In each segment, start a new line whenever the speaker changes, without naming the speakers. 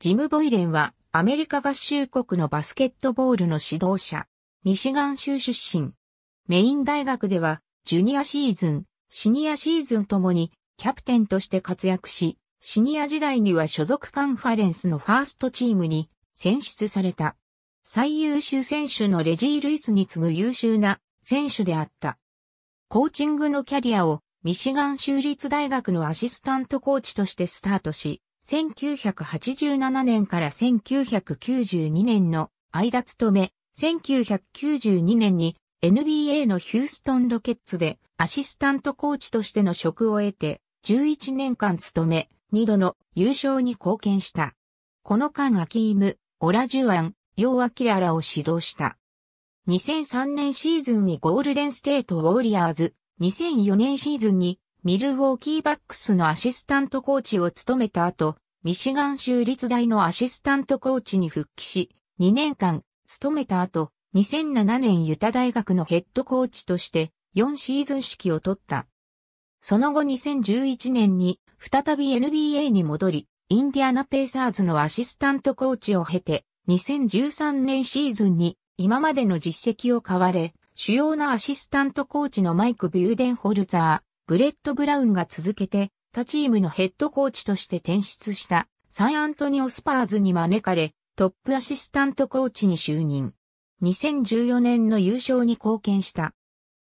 ジム・ボイレンはアメリカ合衆
国のバスケットボールの指導者、ミシガン州出身。メイン大学ではジュニアシーズン、シニアシーズンともにキャプテンとして活躍し、シニア時代には所属カンファレンスのファーストチームに選出された。最優秀選手のレジー・ルイスに次ぐ優秀な選手であった。コーチングのキャリアをミシガン州立大学のアシスタントコーチとしてスタートし、1987年から1992年の間勤め、1992年に NBA のヒューストンロケッツでアシスタントコーチとしての職を得て、11年間勤め、2度の優勝に貢献した。この間アキーム、オラジュアン、ヨーアキララを指導した。2003年シーズンにゴールデンステートウォーリアーズ、2004年シーズンにミルウォーキーバックスのアシスタントコーチを務めた後、ミシガン州立大のアシスタントコーチに復帰し、2年間務めた後、2007年ユタ大学のヘッドコーチとして4シーズン指揮を取った。その後2011年に再び NBA に戻り、インディアナペーサーズのアシスタントコーチを経て、2013年シーズンに今までの実績を買われ、主要なアシスタントコーチのマイク・ビューデンホルザー、ブレット・ブラウンが続けて、他チームのヘッドコーチとして転出したサンアントニオ・スパーズに招かれ、トップアシスタントコーチに就任。2014年の優勝に貢献した。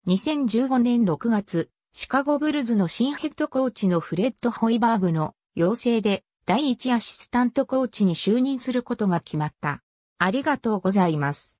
2015年6月、シカゴブルズの新ヘッドコーチのフレッド・ホイバーグの要請で第一アシスタントコーチに就任することが決まった。
ありがとうございます。